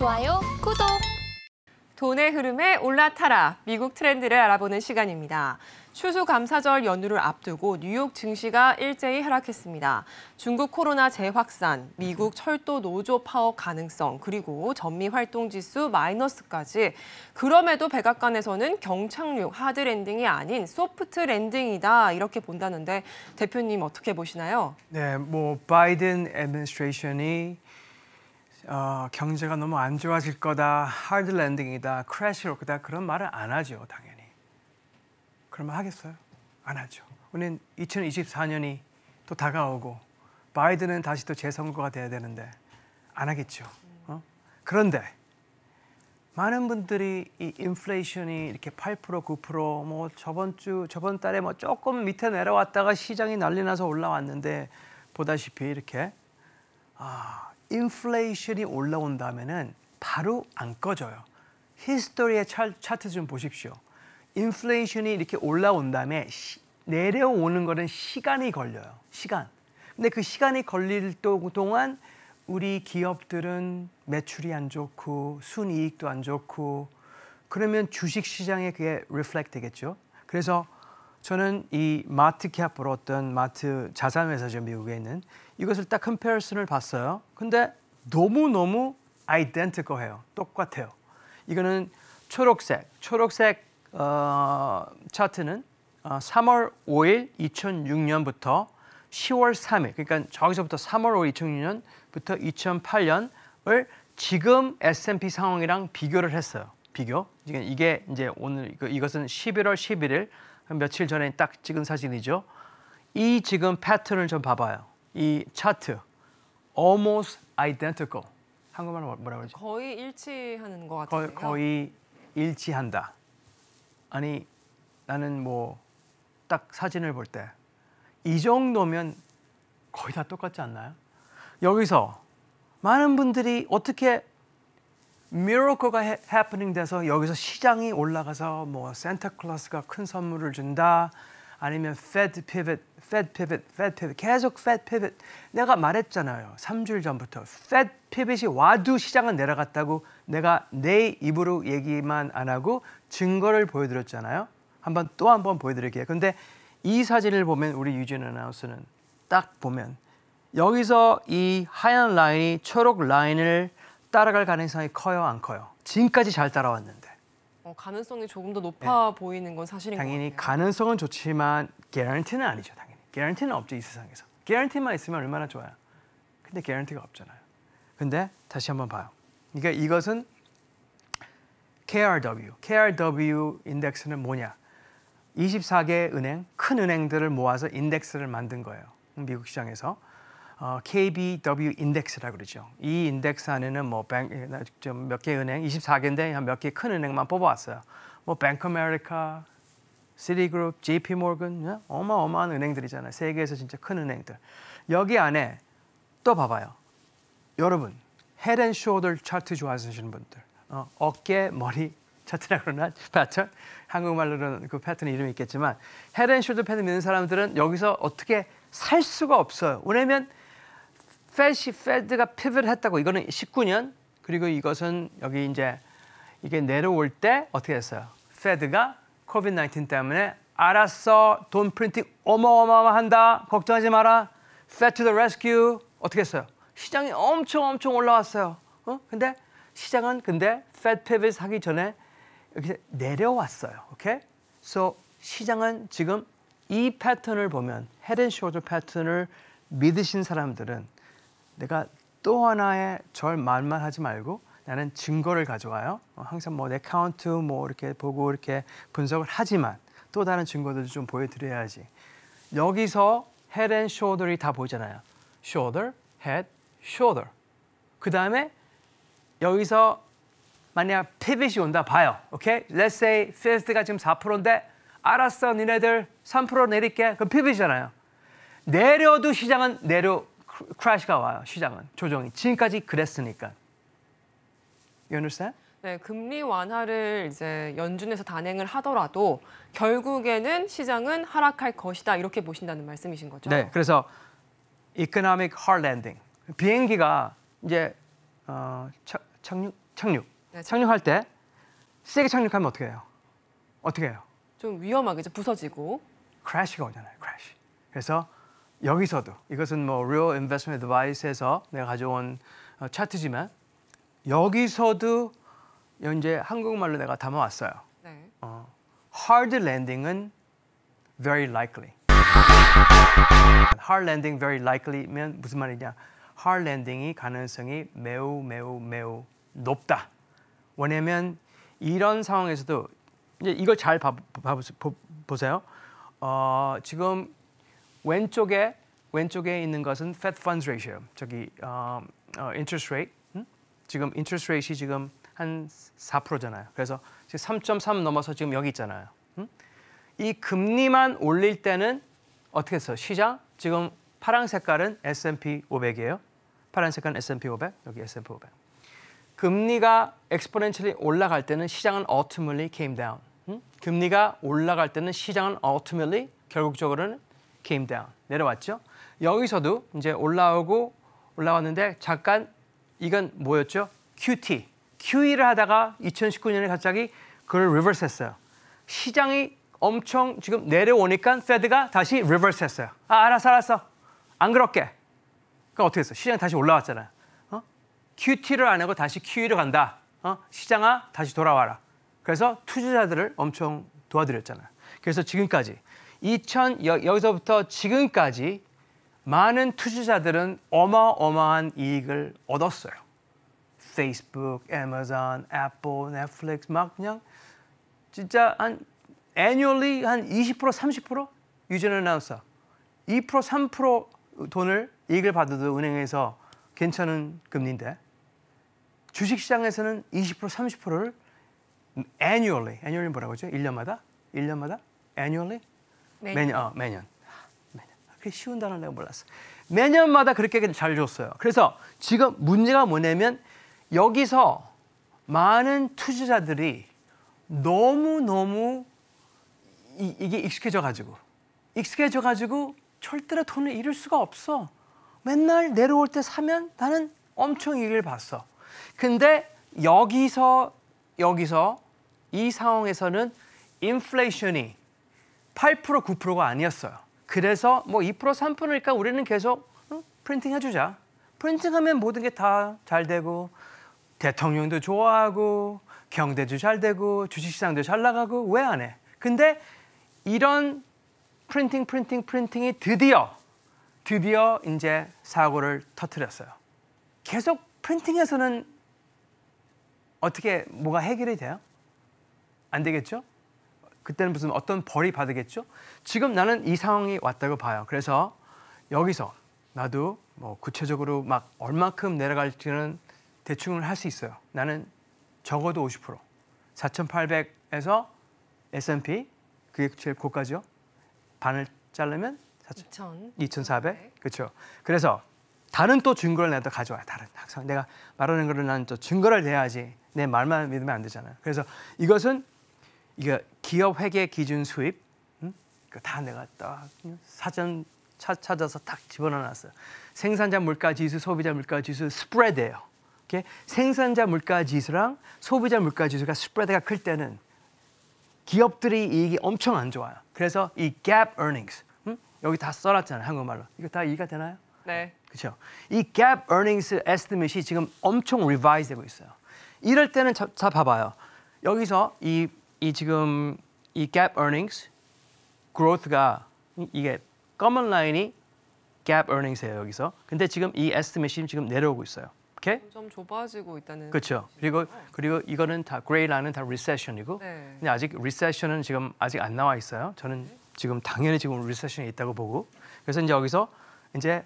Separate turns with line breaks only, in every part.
좋아요, 구독! 돈의 흐름에 올라타라, 미국 트렌드를 알아보는 시간입니다. 추수감사절 연휴를 앞두고 뉴욕 증시가 일제히 하락했습니다. 중국 코로나 재확산, 미국 철도 노조 파업 가능성, 그리고 전미 활동지수 마이너스까지 그럼에도 백악관에서는 경착륙 하드 랜딩이 아닌 소프트 랜딩이다 이렇게 본다는데 대표님 어떻게 보시나요? 네, 뭐 바이든 애드미니스트레이션이 어, 경제가 너무 안 좋아질 거다, 하드 랜딩이다, 크래시로그다 그런 말을 안 하죠, 당연히. 그런 말 하겠어요? 안 하죠. 우리는 2024년이 또 다가오고 바이든은 다시 또 재선거가 돼야 되는데 안 하겠죠. 어? 그런데 많은 분들이 이 인플레이션이 이렇게 8% 9%뭐 저번 주 저번 달에 뭐 조금 밑에 내려왔다가 시장이 난리 나서 올라왔는데 보다시피 이렇게 아 인플레이션이 올라온다면은 바로 안 꺼져요. 히스토리의 차트 좀 보십시오. 인플레이션이 이렇게 올라온 다음에 시, 내려오는 거는 시간이 걸려요. 시간. 근데 그 시간이 걸릴 동안 우리 기업들은 매출이 안 좋고 순이익도 안 좋고 그러면 주식 시장에 그게 리플렉 되겠죠. 그래서 저는 이 마트캡으로 어떤 마트 자산회사죠 미국에 있는 이것을 딱 컴페어슨을 봤어요. 근데 너무너무 아이덴티컬해요. 똑같아요. 이거는 초록색, 초록색 어, 차트는 어, 3월 5일 2006년부터 10월 3일, 그러니까 저기서부터 3월 5일 2006년부터 2008년을 지금 S&P 상황이랑 비교를 했어요. 비교. 그러니까 이게 이제 오늘 이것은 11월 11일 며칠 전에 딱 찍은 사진이죠. 이 지금 패턴을 좀 봐봐요. 이 차트 almost identical. 한국말로 뭐, 뭐라 그러지? 거의 일치하는 것 같아요. 거의 일치한다. 아니 나는 뭐 딱 사진을 볼 때 이 정도면 거의 다 똑같지 않나요? 여기서 많은 분들이 어떻게 미러커가 해프닝 돼서 여기서 시장이 올라가서 뭐 산타클로스가 큰 선물을 준다 아니면 f 드 d 벳 i 드 o 벳 f 드 d 벳 계속 f 드 d 벳 내가 말했잖아요 3주일 전부터 f 드 d 벳이 와도 시장은 내려갔다고 내가 내 입으로 얘기만 안 하고 증거를 보여드렸잖아요 한번 또 한번 보여드릴게요 근데 이 사진을 보면 우리 유진 아나운서는 딱 보면 여기서 이 하얀 라인이 초록 라인을 따라갈 가능성이 커요, 안 커요? 지금까지 잘 따라왔는데. 어, 가능성이 조금 더 높아 네. 보이는 건 사실인 거예요. 당연히 가능성은 좋지만 개런티는 아니죠, 당연히. 개런티는 없죠, 이 세상에서. 개런티만 있으면 얼마나 좋아요. 근데 개런티가 없잖아요. 근데 다시 한번 봐요. 그러니까 이것은 KRW, KRW 인덱스는 뭐냐? 24개 은행, 큰 은행들을 모아서 인덱스를 만든 거예요. 미국 시장에서. 어, KBW 인덱스라고 그러죠. 이 인덱스 안에는 뭐몇 개 은행, 24개인데 한 몇 개 큰 은행만 뽑아왔어요. 뭐 뱅크 아메리카, 시티그룹, JP 모건 어마어마한 은행들이잖아요. 세계에서 진짜 큰 은행들. 여기 안에 또 봐봐요. 여러분, 헤드앤숄더 차트 좋아하시는 분들, 어, 어깨 머리 차트라 그러나 패턴, 한국말로는 그 패턴 이름이 있겠지만 헤드앤숄더 패턴 믿는 사람들은 여기서 어떻게 살 수가 없어요. 왜냐면 팻시 페드가 피벗했다고 이거는 19년 그리고 이것은 여기 이제 이게 내려올 때 어떻게 했어요? 페드가 코비드-19 때문에 알았어 돈 프린팅 어마어마한다 걱정하지 마라 f 트더 레스큐 어떻게 했어요? 시장이 엄청 엄청 올라왔어요. 어? 근데 시장은 근데 Fed p 하기 전에 이렇게 내려왔어요. 오케이? So 시장은 지금 이 패턴을 보면 헤드 앤 숄더 패턴을 믿으신 사람들은 내가 또 하나의 절 말만 하지 말고 나는 증거를 가져와요. 어, 항상 뭐 내 카운트 뭐 이렇게 보고 이렇게 분석을 하지만 또 다른 증거들도 좀 보여드려야지. 여기서 head and shoulder이 다 보이잖아요. shoulder, head, shoulder. 그 다음에 여기서 만약 pivot이 온다 봐요. 오케이? Let's say f i f t 가 지금 4%인데 알았어 니네들 3% 내릴게. 그럼 pivot이잖아요. 내려도 시장은 내려 크래시가 그 와요. 시장은 조정이 지금까지 그랬으니까. You 네, 금리 완화를 이제 연준에서 단행을 하더라도 결국에는 시장은 하락할 것이다 이렇게 보신다는 말씀이신 거죠. 네, 그래서 economic hard landing 비행기가 이제 어, 착륙 착륙 네, 착륙할 때 세게 착륙하면 어떻게 해요? 어떻게 해요? 좀위험하겠 부서지고. 크래시가 오잖아요, 크래시. 그래서 여기서도 이것은 뭐 Real Investment Advice에서 내가 가져온 어, 차트지만 여기서도 현재 한국말로 내가 담아왔어요. 네. 어, hard landing은 very likely. hard landing very likely면 무슨 말이냐? hard landing이 가능성이 매우 매우 매우 높다. 왜냐면 이런 상황에서도 이제 이걸 잘 봐, 봐, 보세요. 어, 지금 왼쪽에 왼쪽에 있는 것은 Fed Funds Ratio, 저기 어, 어, Interest Rate. 응? 지금 Interest Rate이 지금 한 4%잖아요. 그래서 지금 3.3 넘어서 지금 여기 있잖아요. 응? 이 금리만 올릴 때는 어떻게 했어? 시장 지금 파란 색깔은 S&P 500이에요. 파란 색깔은 S&P 500, 여기 S&P 500. 금리가 exponentially 올라갈 때는 시장은 ultimately came down. 응? 금리가 올라갈 때는 시장은 ultimately 결국적으로는 came down. 내려왔죠? 여기서도 이제 올라오고 올라왔는데 잠깐 이건 뭐였죠? QT. QE를 하다가 2019년에 갑자기 그걸 리버스 했어요. 시장이 엄청 지금 내려오니까 페드가 다시 리버스 했어요. 아, 알았어, 알았어. 안 그럴게. 그러 어떻게 했어? 시장이 다시 올라왔잖아요. 어? QT를 안 하고 다시 QE로 간다. 어? 시장아, 다시 돌아와라. 그래서 투자자들을 엄청 도와드렸잖아요. 그래서 지금까지 2000 여기서부터 지금까지 많은 투자자들은 어마어마한 이익을 얻었어요. 페이스북, 애마존, 애플, 넷플릭스 막 그냥 진짜 한 annually 한20% 30% 유전 아나운서 2% 3% 돈을 이익을 받아도 은행에서 괜찮은 금리인데 주식시장에서는 20% 30%를 annually, annually 뭐라고 하죠? 1년마다? 1년마다? annually 매년. 매년. 어, 매년. 매년. 그게 쉬운 단어를 내가 몰랐어. 매년마다 그렇게 잘 줬어요. 그래서 지금 문제가 뭐냐면 여기서 많은 투자자들이 너무너무 이, 이게 익숙해져 가지고 익숙해져 가지고 절대로 돈을 잃을 수가 없어. 맨날 내려올 때 사면 나는 엄청 이익을 봤어. 근데 여기서 여기서 이 상황에서는 인플레이션이 8% 9%가 아니었어요. 그래서 뭐2% 3%니까 우리는 계속 프린팅 해주자. 프린팅하면 모든 게 다 잘 되고 대통령도 좋아하고 경제도 잘 되고 주식시장도 잘 나가고 왜 안 해? 근데 이런 프린팅 프린팅 프린팅이 드디어 드디어 이제 사고를 터뜨렸어요. 계속 프린팅해서는 어떻게 뭐가 해결이 돼요? 안 되겠죠? 그때는 무슨 어떤 벌이 받겠죠? 지금 나는 이 상황이 왔다고 봐요. 그래서 여기서 나도 뭐 구체적으로 막 얼마큼 내려갈지는 대충을 할 수 있어요. 나는 적어도 50%. 4,800에서 S&P 그게 제일 고가죠. 반을 자르면 4,000, 2,400 그렇죠. 그래서 다른 또 증거를 내가 가져와요. 다른 항상 내가 말하는 거를 나는 또 증거를 내야지 내 말만 믿으면 안 되잖아요. 그래서 이것은 이게 기업 회계 기준 수입 응? 다 내가 딱 사전 차, 찾아서 딱 집어넣어놨어요. 생산자 물가 지수, 소비자 물가 지수 스프레드예요. 이렇게 생산자 물가 지수랑 소비자 물가 지수가 스프레드가 클 때는 기업들이 이익이 엄청 안 좋아요. 그래서 이 gap earnings 응? 여기 다 써놨잖아요 한국말로. 이거 다 이해가 되나요? 네. 그렇죠. 이 gap earnings estimate이 지금 엄청 리바이즈 되고 있어요. 이럴 때는 자, 자 봐봐요. 여기서 이이 지금 이 gap earnings growth가 이게 검은 라인이 gap earnings예요 여기서. 근데 지금 이 e s t i m a t e 지금 내려오고 있어요. 오케이? 점점 좁아지고 있다는. 그렇죠. 그리고 그리고 이거는 다 gray 라는다 recession이고. 네. 근데 아직 recession은 지금 아직 안 나와 있어요. 저는 네. 지금 당연히 지금 recession이 있다고 보고. 그래서 이제 여기서 이제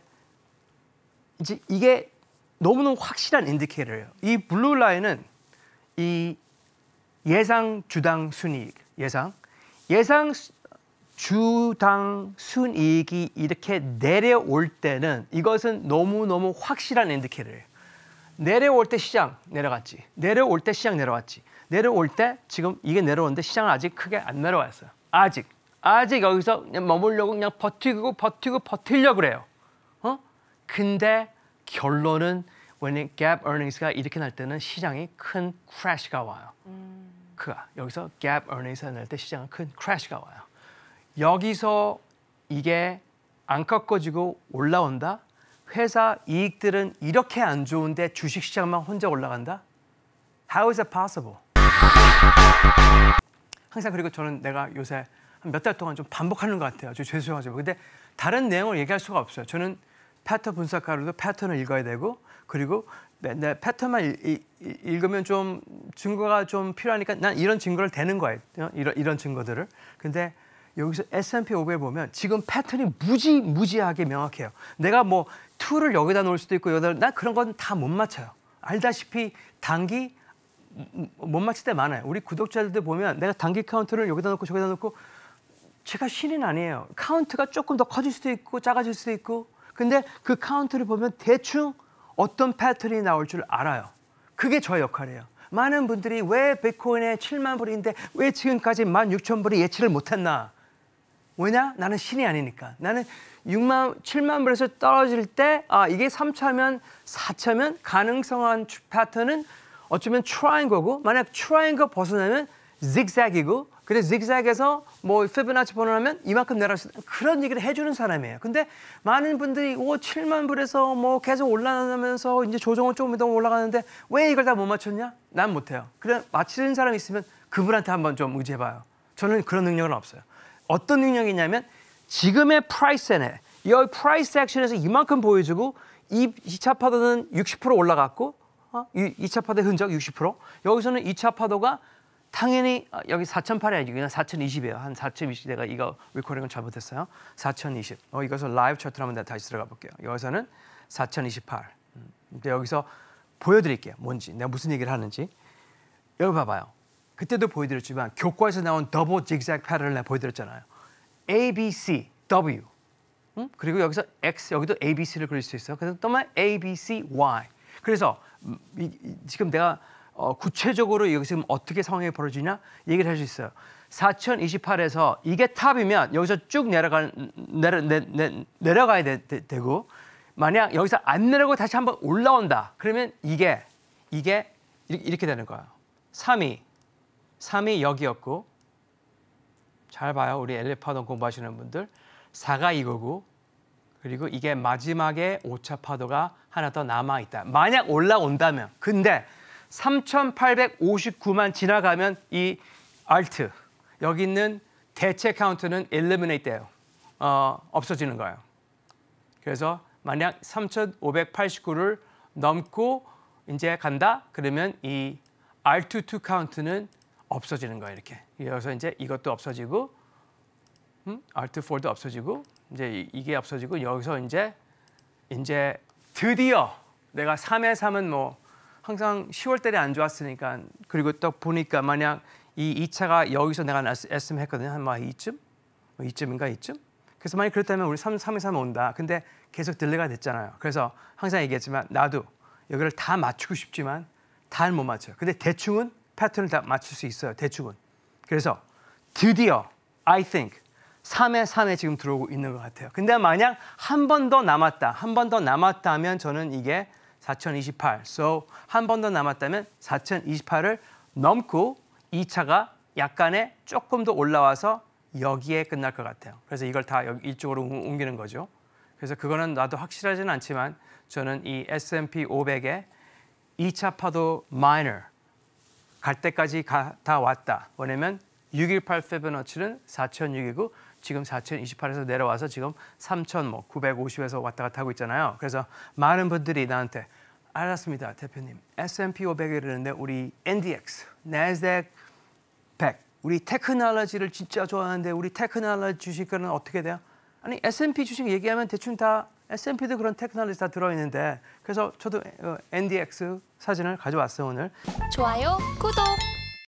이제 이게 너무너무 확실한 인디케이터예요. 이 블루 라인은 이 예상 주당 순이익 예상 예상 주당 순이익이 이렇게 내려올 때는 이것은 너무너무 확실한 인디케이터예요. 내려올 때 시장 내려갔지. 내려올 때 시장 내려왔지. 내려올 때 지금 이게 내려오는데 시장은 아직 크게 안 내려왔어요. 아직. 아직 여기서 그냥 머물려고 그냥 버티고 버티고 버틸려 고 그래요. 어? 근데 결론은 when gap earnings가 이렇게 날 때는 시장이 큰 크래시가 와요. 음. 크가 여기서 gap earnings가 날때 시장은 큰 crash가 와요. 여기서 이게 안 꺾어지고 올라온다? 회사 이익들은 이렇게 안 좋은데 주식시장만 혼자 올라간다? How is that possible? 항상 그리고 저는 내가 요새 몇 달 동안 좀 반복하는 것 같아요. 죄송하지만. 근데 다른 내용을 얘기할 수가 없어요. 저는 패턴 분석하려도 패턴을 읽어야 되고 그리고 맨날 패턴만 읽으면 좀 증거가 좀 필요하니까 난 이런 증거를 대는 거예요. 어? 이런, 이런 증거들을. 근데 여기서 S&P 500 보면 지금 패턴이 무지 무지하게 명확해요. 내가 뭐 툴을 여기다 놓을 수도 있고 여기다 난 그런 건 다 못 맞춰요. 알다시피 단기 음, 못 맞힐 때 많아요. 우리 구독자들 보면 내가 단기 카운트를 여기다 놓고 저기다 놓고 제가 신인 아니에요. 카운트가 조금 더 커질 수도 있고 작아질 수도 있고 근데 그 카운트를 보면 대충 어떤 패턴이 나올 줄 알아요. 그게 저 역할이에요. 많은 분들이 왜 비트코인에 7만 불인데 왜 지금까지 1만 6천 불이 예측을 못했나? 왜냐? 나는 신이 아니니까. 나는 6만, 7만 불에서 떨어질 때, 아, 이게 3차면, 4차면 가능성한 패턴은 어쩌면 트라인 거고, 만약 트라인 거 벗어나면 zigzag이고, 근데 zigzag에서 뭐 피부나치 번호하면 이만큼 내려갈 수 있다. 그런 얘기를 해주는 사람이에요. 근데 많은 분들이 오 7만 불에서 뭐 계속 올라가면서 이제 조정은 조금 더 올라가는데 왜 이걸 다 못 맞췄냐? 난 못해요. 그래 맞히는 사람이 있으면 그분한테 한번 좀 의지해봐요. 저는 그런 능력은 없어요. 어떤 능력이냐면 지금의 프라이스 엔에 여 프라이스 액션에서 이만큼 보여주고 이 2차 파도는 60% 올라갔고 어? 이, 2차 파도의 흔적 60% 여기서는 2차 파도가 당연히 어, 여기 4,008이 아니고 그냥 4,020이에요. 한4,020 내가 이거 리코딩을 잘못했어요. 4,020. 어, 이것을 라이브 차트로 한번 다시 들어가 볼게요. 여기서는 4,028. 음, 근데 여기서 보여드릴게요. 뭔지 내가 무슨 얘기를 하는지. 여기 봐봐요. 그때도 보여드렸지만 교과에서 나온 더블 직색 패턴을 내가 보여드렸잖아요. A, B, C, W. 음? 그리고 여기서 X, 여기도 A, B, C를 그릴 수 있어요. 그래서 또말 A, B, C, Y. 그래서 음, 이, 이, 지금 내가 어, 구체적으로 여기서 지금 어떻게 상황이 벌어지냐 얘기를 할 수 있어요. 4028에서 이게 탑이면 여기서 쭉 내려가, 내려, 내, 내, 내려가야 되, 되고 만약 여기서 안 내려가고 다시 한번 올라온다. 그러면 이게 이게 이렇게 되는 거예요. 3이 3이 여기였고 잘 봐요. 우리 엘리파동 공부하시는 분들 4가 이거고 그리고 이게 마지막에 오차 파도가 하나 더 남아 있다. 만약 올라온다면 근데 3,859만 지나가면 이 알트 여기 있는 대체 카운트는 e l i m i 돼요. 어, 없어지는 거예요. 그래서 만약 3,589를 넘고 이제 간다 그러면 이 R22 카운트는 없어지는 거예요 이렇게. 그래서 이제 이것도 없어지고 음? R24도 없어지고 이제 이게 없어지고 여기서 이제 이제 드디어 내가 3의 3은 뭐 항상 10월 달에 안 좋았으니까 그리고 또 보니까 만약 이 2차가 여기서 내가 SM 했거든요. 한막 이쯤? 뭐 이쯤인가 이쯤? 그래서 만약 그렇다면 우리 3, 3, 3 온다. 근데 계속 딜레가 됐잖아요. 그래서 항상 얘기했지만 나도 여기를 다 맞추고 싶지만 다 못 맞춰요. 근데 대충은 패턴을 다 맞출 수 있어요. 대충은. 그래서 드디어 I think 3에 3에 지금 들어오고 있는 것 같아요. 근데 만약 한 번 더 남았다. 한 번 더 남았다면 저는 이게 4028. So 한 번 더 남았다면 4028을 넘고 2차가 약간의 조금 더 올라와서 여기에 끝날 것 같아요. 그래서 이걸 다 이쪽으로 옮기는 거죠. 그래서 그거는 나도 확실하지는 않지만 저는 이 S&P 500의 2차 파도 마이너 갈 때까지 가, 다 왔다. 왜냐면 618 페브너치는 4 0 0이고 지금 4028에서 내려와서 지금 3950에서 뭐 왔다 갔다 하고 있잖아요. 그래서 많은 분들이 나한테 알았습니다, 대표님. S&P 500에 이르는데 우리 NDX, n a s d a 100, 우리 테크놀로지를 진짜 좋아하는데 우리 테크놀로지 주식은 어떻게 돼요? 아니 S&P 주식 얘기하면 대충 다 S&P도 그런 테크놀로지 다 들어있는데 그래서 저도 NDX 어, 사진을 가져왔어요 오늘. 좋아요, 구독.